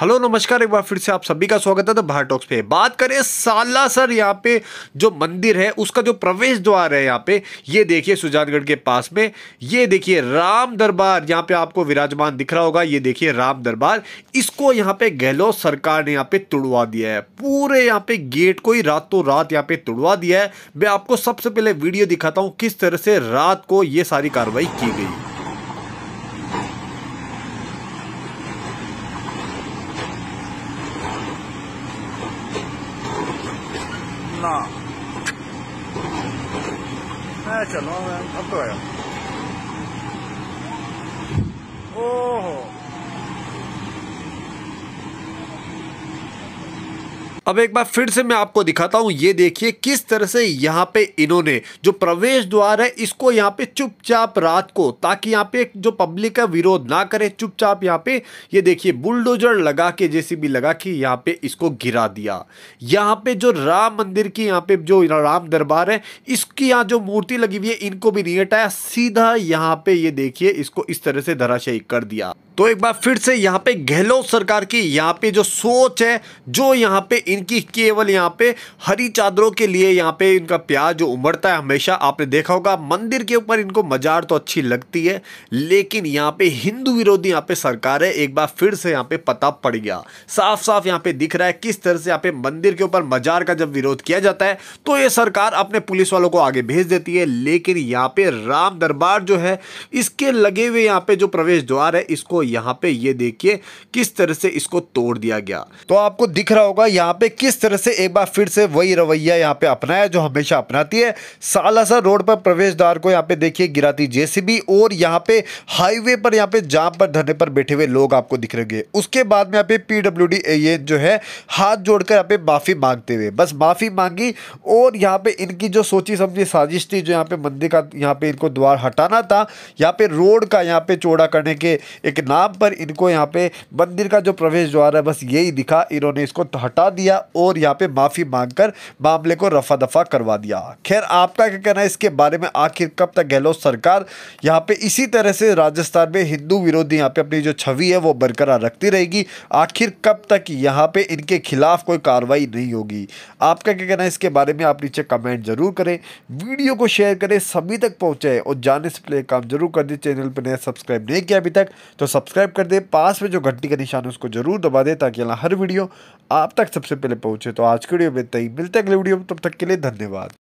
hello नमस्कार एक बार फिर से आप सभी का स्वागत है तो बाहर टॉक्स पे बात करें साला सर यहाँ पे जो मंदिर है उसका जो प्रवेश द्वार है यहाँ पे ये देखिए सुजानगढ़ के पास में ये देखिए राम दरबार यहाँ पे आपको विराजमान दिख रहा होगा ये देखिए राम दरबार इसको यहाँ पे गहलोत सरकार ने यहाँ पे तुड़वा दिया है पूरे यहाँ पे गेट को ही रातों रात यहाँ पे तुड़वा दिया है मैं आपको सबसे पहले वीडियो दिखाता हूँ किस तरह से रात को ये सारी कार्रवाई की गई 那，那这农民，不错呀。哦。अब एक बार फिर से मैं आपको दिखाता हूँ ये देखिए किस तरह से यहाँ पे इन्होंने जो प्रवेश द्वार है इसको यहाँ पे चुपचाप रात को ताकि यहाँ पे जो पब्लिक है विरोध ना करे चुपचाप यहाँ पे ये देखिए बुलडोजर लगा के भी लगा के यहाँ पे इसको गिरा दिया यहाँ पे जो राम मंदिर की यहाँ पे जो राम दरबार है इसकी यहाँ जो मूर्ति लगी हुई है इनको भी नहीं हटाया सीधा यहाँ पे ये देखिए इसको इस तरह से धराशायी कर दिया तो एक बार फिर से यहाँ पे गहलोत सरकार की यहाँ पे जो सोच है जो यहाँ पे इनकी केवल यहाँ पे हरी चादरों के लिए यहाँ पे इनका प्यार जो उमड़ता है हमेशा आपने देखा होगा मंदिर के ऊपर इनको मजार तो अच्छी लगती है लेकिन यहाँ पे हिंदू विरोधी यहाँ पे सरकार है एक बार फिर से यहाँ पे पता पड़ गया साफ साफ यहाँ पे दिख रहा है किस तरह से यहाँ पे मंदिर के ऊपर मजार का जब विरोध किया जाता है तो ये सरकार अपने पुलिस वालों को आगे भेज देती है लेकिन यहाँ पे राम दरबार जो है इसके लगे हुए यहाँ पे जो प्रवेश द्वार है इसको यहाँ पे ये देखिए किस तरह से इसको तोड़ दिया गया तो आपको दिख रहा होगा यहाँ पे किस तरह से एक बार फिर से वही रवैया यहाँ पे अपनाया जो हमेशा अपनाती है सालासर रोड पर प्रवेश द्वार को यहाँ पे देखिए गिराती जेसीबी और यहाँ पे हाईवे पर यहाँ पे जाम पर धरने पर बैठे हुए लोग आपको दिख रहे उसके बाद में यहाँ पे पीडब्ल्यूडी जो है हाथ जोड़कर यहाँ पे माफ़ी मांगते हुए बस माफ़ी मांगी और यहाँ पे इनकी जो सोची समझी साजिश थी जो यहाँ पे मंदिर का यहाँ पे इनको द्वार हटाना था यहाँ पे रोड का यहाँ पे चौड़ा करने के एक नाम पर इनको यहाँ पे मंदिर का जो प्रवेश द्वार है बस यही दिखा इन्होंने इसको हटा दिया दिया और यहाँ पे माफ़ी मांगकर मामले को रफा दफा करवा दिया खैर आपका क्या कहना है इसके बारे में आखिर कब तक गहलोत सरकार यहाँ पे इसी तरह से राजस्थान में हिंदू विरोधी यहाँ पे अपनी जो छवि है वो बरकरार रखती रहेगी आखिर कब तक यहाँ पे इनके खिलाफ कोई कार्रवाई नहीं होगी आपका क्या कहना है इसके बारे में आप नीचे कमेंट जरूर करें वीडियो को शेयर करें सभी तक पहुँचे और जाने से पहले काम जरूर कर दें चैनल पर नया सब्सक्राइब नहीं किया अभी तक तो सब्सक्राइब कर दें पास में जो घंटी का निशान है उसको जरूर दबा दें ताकि हर वीडियो आप तक सबसे पहले पहुंचे तो आज की वीडियो में तय मिलते अगले वीडियो में तब तक के लिए धन्यवाद